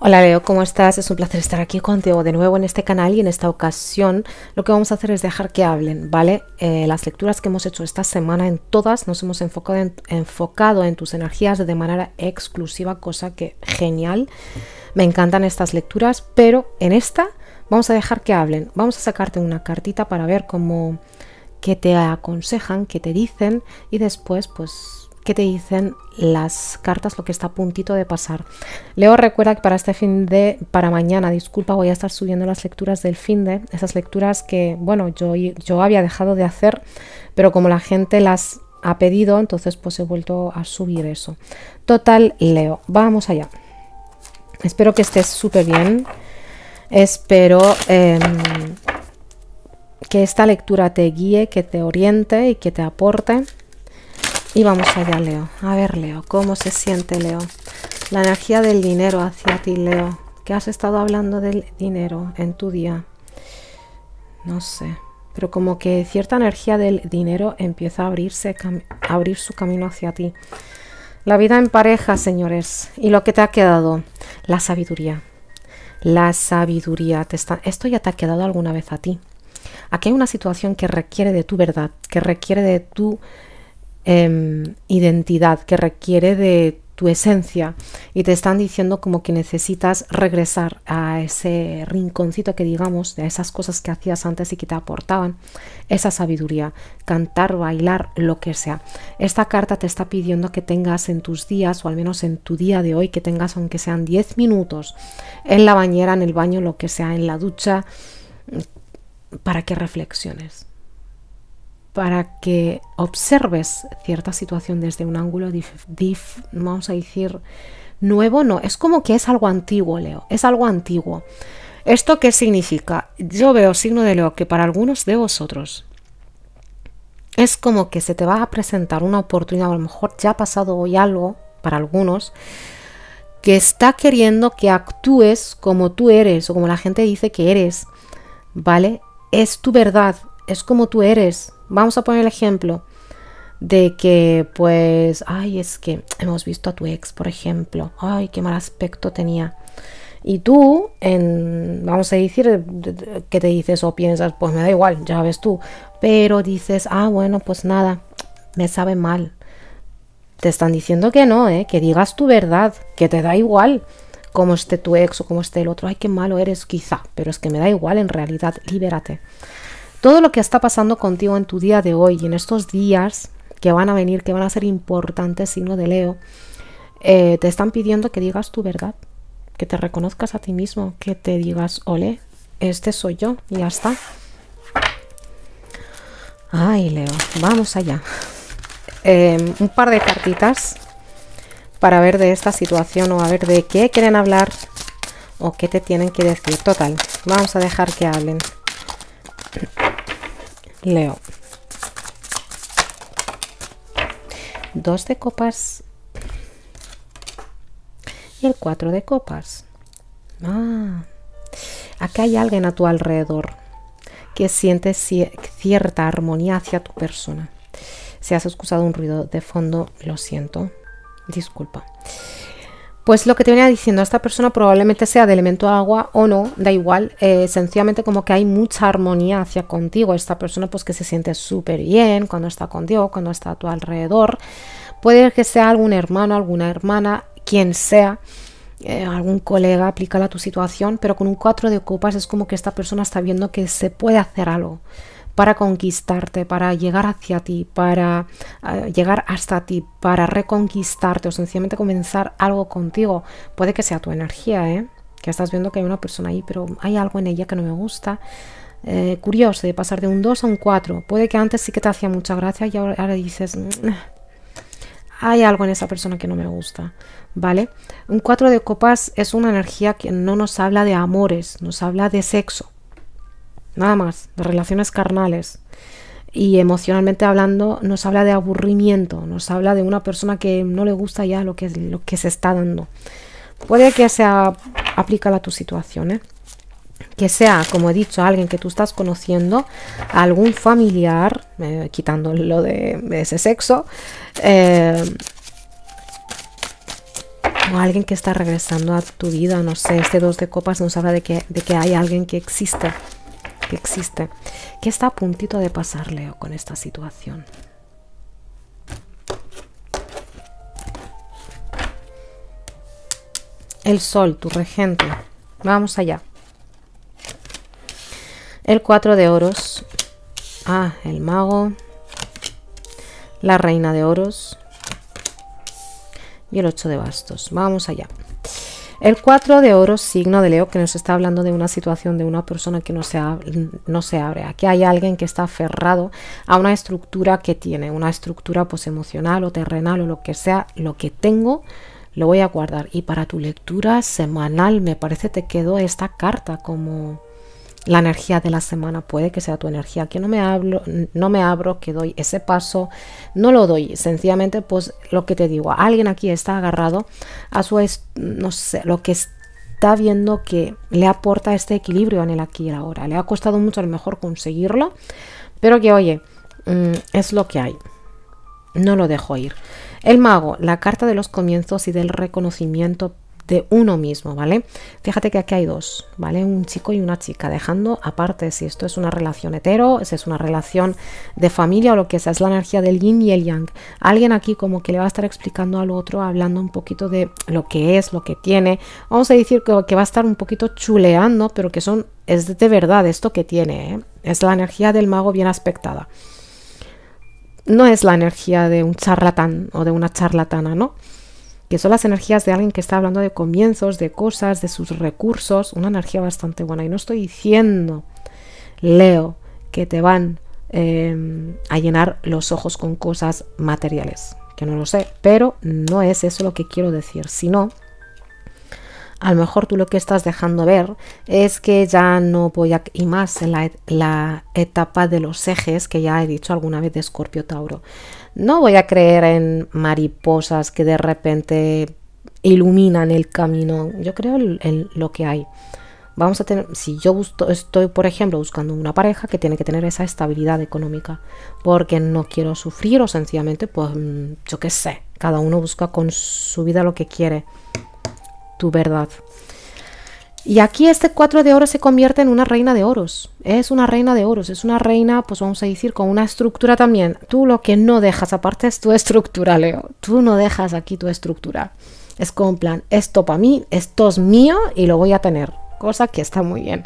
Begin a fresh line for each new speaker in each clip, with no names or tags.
Hola Leo, ¿cómo estás? Es un placer estar aquí contigo de nuevo en este canal y en esta ocasión lo que vamos a hacer es dejar que hablen, ¿vale? Eh, las lecturas que hemos hecho esta semana en todas nos hemos enfocado en, enfocado en tus energías de manera exclusiva, cosa que genial. Me encantan estas lecturas, pero en esta vamos a dejar que hablen. Vamos a sacarte una cartita para ver cómo qué te aconsejan, qué te dicen y después pues qué te dicen las cartas, lo que está a puntito de pasar. Leo recuerda que para este fin de, para mañana, disculpa, voy a estar subiendo las lecturas del fin de, esas lecturas que, bueno, yo, yo había dejado de hacer, pero como la gente las ha pedido, entonces pues he vuelto a subir eso. Total, Leo, vamos allá. Espero que estés súper bien. Espero em, que esta lectura te guíe, que te oriente y que te aporte. Y vamos allá, Leo. A ver, Leo, ¿cómo se siente, Leo? La energía del dinero hacia ti, Leo. ¿Qué has estado hablando del dinero en tu día. No sé. Pero como que cierta energía del dinero empieza a abrirse, abrir su camino hacia ti. La vida en pareja, señores. Y lo que te ha quedado, la sabiduría. La sabiduría. Te está, esto ya te ha quedado alguna vez a ti. Aquí hay una situación que requiere de tu verdad, que requiere de tu Em, identidad, que requiere de tu esencia y te están diciendo como que necesitas regresar a ese rinconcito que digamos, de esas cosas que hacías antes y que te aportaban esa sabiduría, cantar, bailar, lo que sea. Esta carta te está pidiendo que tengas en tus días o al menos en tu día de hoy, que tengas aunque sean 10 minutos en la bañera, en el baño, lo que sea, en la ducha, para que reflexiones para que observes cierta situación desde un ángulo, dif, vamos a decir, nuevo, no, es como que es algo antiguo, Leo, es algo antiguo. ¿Esto qué significa? Yo veo signo de Leo que para algunos de vosotros es como que se te va a presentar una oportunidad, a lo mejor ya ha pasado hoy algo para algunos, que está queriendo que actúes como tú eres o como la gente dice que eres, ¿vale? Es tu verdad, es como tú eres, Vamos a poner el ejemplo de que, pues, ay, es que hemos visto a tu ex, por ejemplo, ay, qué mal aspecto tenía. Y tú, en, vamos a decir, que te dices o piensas, pues me da igual, ya ves tú. Pero dices, ah, bueno, pues nada, me sabe mal. Te están diciendo que no, ¿eh? que digas tu verdad, que te da igual cómo esté tu ex o cómo esté el otro. Ay, qué malo eres, quizá, pero es que me da igual en realidad, libérate. Todo lo que está pasando contigo en tu día de hoy y en estos días que van a venir, que van a ser importantes, signo de Leo, eh, te están pidiendo que digas tu verdad, que te reconozcas a ti mismo, que te digas, ole, este soy yo y ya está. Ay, Leo, vamos allá. Em, un par de cartitas para ver de esta situación o a ver de qué quieren hablar o qué te tienen que decir. Total, vamos a dejar que hablen. Leo. Dos de copas y el cuatro de copas. Ah, aquí hay alguien a tu alrededor que siente cierta armonía hacia tu persona. Si has escuchado un ruido de fondo, lo siento. Disculpa pues lo que te venía diciendo, esta persona probablemente sea de elemento agua o no, da igual, eh, sencillamente como que hay mucha armonía hacia contigo, esta persona pues que se siente súper bien cuando está contigo, cuando está a tu alrededor, puede que sea algún hermano, alguna hermana, quien sea, eh, algún colega, aplícala a tu situación, pero con un 4 de copas es como que esta persona está viendo que se puede hacer algo, para conquistarte, para llegar hacia ti, para ah, llegar hasta ti, para reconquistarte o sencillamente comenzar algo contigo. Puede que sea tu energía, ¿eh? que estás viendo que hay una persona ahí, pero hay algo en ella que no me gusta. Eh, curioso, de pasar de un 2 a un 4. Puede que antes sí que te hacía mucha gracia y ahora, ahora dices, mm, hay algo en esa persona que no me gusta, ¿vale? Un 4 de copas es una energía que no nos habla de amores, nos habla de sexo nada más, de relaciones carnales. Y emocionalmente hablando, nos habla de aburrimiento, nos habla de una persona que no le gusta ya lo que, lo que se está dando. Puede que sea aplicable a tu situación, ¿eh? que sea, como he dicho, alguien que tú estás conociendo, algún familiar, eh, quitándolo de, ese sexo, eh, o alguien que está regresando a tu vida, no sé, este dos de copas nos habla de que, de que hay alguien que existe existe, qué está a puntito de pasar Leo con esta situación. El sol, tu regente. Vamos allá. El 4 de oros. Ah, el mago. La reina de oros. Y el 8 de bastos. Vamos allá. El 4 de oro, signo de Leo, que nos está hablando de una situación de una persona que no se, abre. Aquí hay alguien que está aferrado a una estructura que tiene, una estructura pues, emocional o terrenal o lo que sea, lo que tengo lo voy a guardar. Y para tu lectura semanal, me parece te quedó esta carta como la energía de la semana puede que sea tu energía, que no me hablo, no me abro, que doy ese paso, no lo doy, sencillamente pues lo que te digo, alguien aquí está agarrado a su no sé, lo que está viendo que le aporta este equilibrio en el aquí y ahora. Le ha costado mucho a lo mejor conseguirlo, pero que oye, mm, es lo que hay. No lo dejo ir. El mago, la carta de los comienzos y del reconocimiento de uno mismo, ¿vale? Fíjate que aquí hay dos, ¿vale? Un chico y una chica, dejando aparte si esto es una relación hetero, si es una relación de familia o lo que sea, es la energía del yin y el yang. Alguien aquí como que le va a estar explicando al otro, hablando un poquito de lo que es, lo que tiene. Vamos a decir que, va a estar un poquito chuleando, pero que son, es de verdad esto que tiene, ¿eh? Es la energía del mago bien aspectada. No es la energía de un charlatán o de una charlatana, ¿no? que son las energías de alguien que está hablando de comienzos, de cosas, de sus recursos, una energía bastante buena. Y no estoy diciendo, Leo, que te van em, a llenar los ojos con cosas materiales, que no lo sé, pero no es eso lo que quiero decir, sino... A lo mejor tú lo que estás dejando ver es que ya no voy a... ir más en la, etapa de los ejes que ya he dicho alguna vez de Escorpio Tauro no voy a creer en mariposas que de repente iluminan el camino. Yo creo en lo que hay. Vamos a tener, si yo estoy, por ejemplo, buscando una pareja que tiene que tener esa estabilidad económica, porque no quiero sufrir o sencillamente, pues mm, yo qué sé, cada uno busca con su vida lo que quiere. Tu verdad. Y aquí este 4 de oro se convierte en una reina de oros. Es una reina de oros, es una reina, pues vamos a decir, con una estructura también. Tú lo que no dejas aparte es tu estructura, Leo. Tú no dejas aquí tu estructura. Es como un plan, esto para mí, esto es mío y lo voy a tener. Cosa que está muy bien.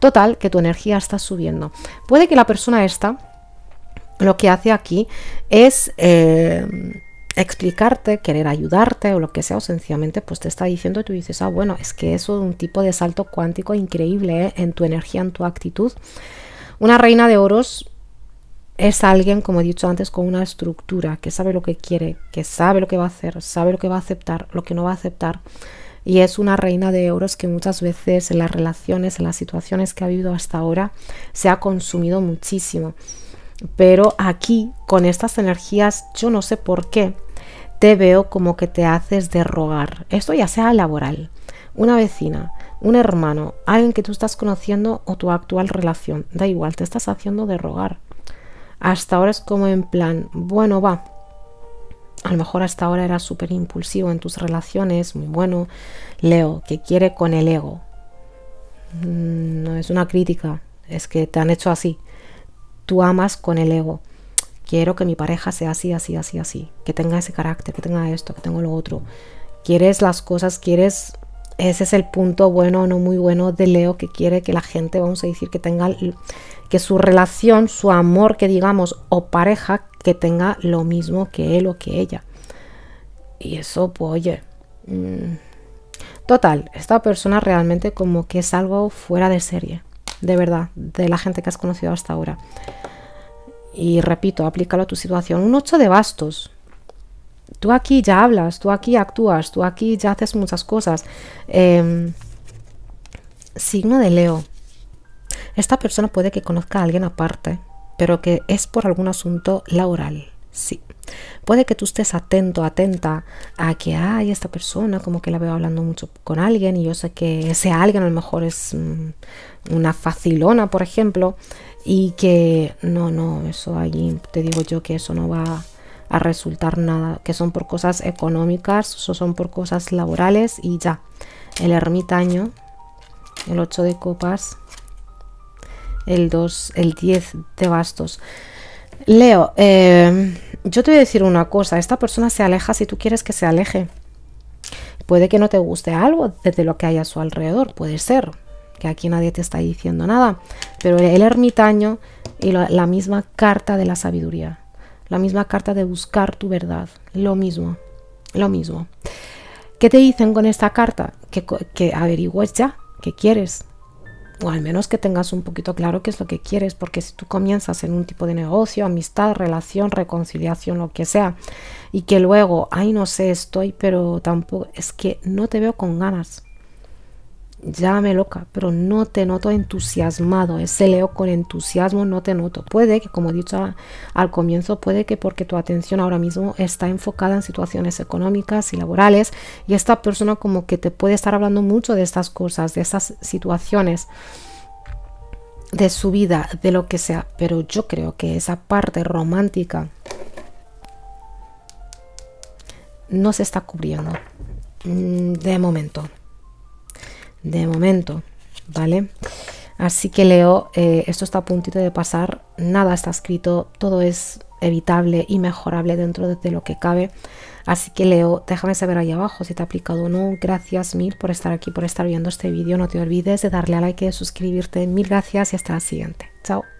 Total, que tu energía está subiendo. Puede que la persona esta lo que hace aquí es... Eh, explicarte, querer ayudarte o lo que sea, o sencillamente pues te está diciendo y tú dices, ah, bueno, es que eso es un tipo de salto cuántico increíble ¿eh? en tu energía, en tu actitud. Una reina de oros es alguien, como he dicho antes, con una estructura, que sabe lo que quiere, que sabe lo que va a hacer, sabe lo que va a aceptar, lo que no va a aceptar. Y es una reina de oros que muchas veces en las relaciones, en las situaciones que ha vivido hasta ahora, se ha consumido muchísimo. Pero aquí, con estas energías, yo no sé por qué, te veo como que te haces de rogar. Esto ya sea laboral, una vecina, un hermano, alguien que tú estás conociendo o tu actual relación. Da igual, te estás haciendo de rogar. Hasta ahora es como en plan, bueno, va. A lo mejor hasta ahora era súper impulsivo en tus relaciones, muy bueno. Leo, que quiere con el ego. Mm, no es una crítica, es que te han hecho así. Tú amas con el ego. Quiero que mi pareja sea así, así, así, así. Que tenga ese carácter, que tenga esto, que tenga lo otro. Quieres las cosas, quieres... Ese es el punto bueno o no muy bueno de Leo que quiere que la gente, vamos a decir, que tenga... Que su relación, su amor, que digamos, o pareja, que tenga lo mismo que él o que ella. Y eso, pues, oye... Mm, total, esta persona realmente como que es algo fuera de serie, de verdad, de la gente que has conocido hasta ahora y repito, aplícalo a tu situación, un 8 de bastos. Tú aquí ya hablas, tú aquí actúas, tú aquí ya haces muchas cosas. Em, signo de Leo. Esta persona puede que conozca a alguien aparte, pero que es por algún asunto laboral. Sí. Puede que tú estés atento, atenta a que hay esta persona, como que la veo hablando mucho con alguien y yo sé que ese alguien a lo mejor es mm, una facilona, por ejemplo, y que no, no, eso allí te digo yo que eso no va a resultar nada, que son por cosas económicas o son por cosas laborales y ya. El ermitaño, el 8 de copas, el 2, el 10 de bastos. Leo, eh, yo te voy a decir una cosa, esta persona se aleja si tú quieres que se aleje. Puede que no te guste algo desde lo que hay a su alrededor, puede ser, que aquí nadie te está diciendo nada, pero el ermitaño y la, misma carta de la sabiduría, la misma carta de buscar tu verdad, lo mismo, lo mismo. ¿Qué te dicen con esta carta? Que, que averigües ya qué quieres, o al menos que tengas un poquito claro qué es lo que quieres, porque si tú comienzas en un tipo de negocio, amistad, relación, reconciliación, lo que sea, y que luego, ay, no sé, estoy, pero tampoco, es que no te veo con ganas llámame loca, pero no te noto entusiasmado. Ese leo con entusiasmo no te noto. Puede que, como he dicho al, al comienzo, puede que porque tu atención ahora mismo está enfocada en situaciones económicas y laborales y esta persona como que te puede estar hablando mucho de estas cosas, de estas situaciones de su vida, de lo que sea, pero yo creo que esa parte romántica no se está cubriendo mm, de momento de momento, ¿vale? Así que Leo, eh, esto está a puntito de pasar, nada está escrito, todo es evitable y mejorable dentro de lo que cabe. Así que Leo, déjame saber ahí abajo si te ha aplicado o no. Gracias mil por estar aquí, por estar viendo este vídeo. No te olvides de darle a like y de suscribirte. Mil gracias y hasta la siguiente. Chao.